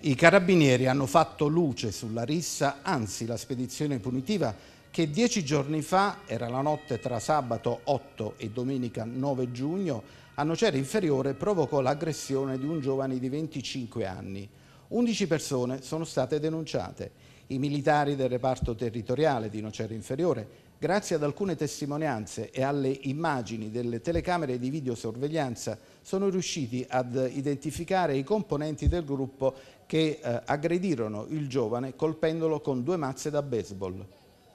I carabinieri hanno fatto luce sulla rissa, anzi la spedizione punitiva che dieci giorni fa, era la notte tra sabato 8 e domenica 9 giugno, a Nocera Inferiore provocò l'aggressione di un giovane di 25 anni. 11 persone sono state denunciate. I militari del reparto territoriale di Nocera Inferiore Grazie ad alcune testimonianze e alle immagini delle telecamere di videosorveglianza sono riusciti ad identificare i componenti del gruppo che eh, aggredirono il giovane colpendolo con due mazze da baseball.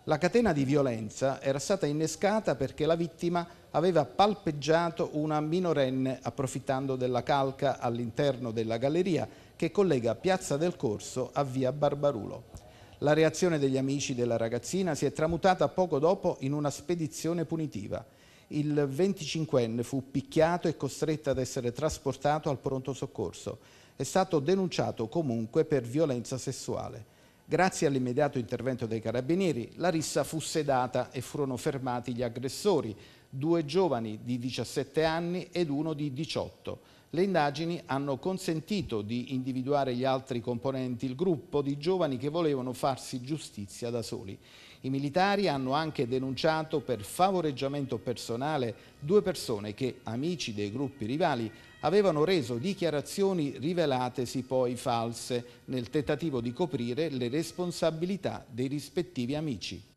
La catena di violenza era stata innescata perché la vittima aveva palpeggiato una minorenne approfittando della calca all'interno della galleria che collega Piazza del Corso a Via Barbarulo. La reazione degli amici della ragazzina si è tramutata poco dopo in una spedizione punitiva. Il 25enne fu picchiato e costretto ad essere trasportato al pronto soccorso. È stato denunciato comunque per violenza sessuale. Grazie all'immediato intervento dei carabinieri, la rissa fu sedata e furono fermati gli aggressori, due giovani di 17 anni ed uno di 18. Le indagini hanno consentito di individuare gli altri componenti, il gruppo di giovani che volevano farsi giustizia da soli. I militari hanno anche denunciato per favoreggiamento personale due persone che, amici dei gruppi rivali, avevano reso dichiarazioni rivelatesi poi false nel tentativo di coprire le responsabilità dei rispettivi amici.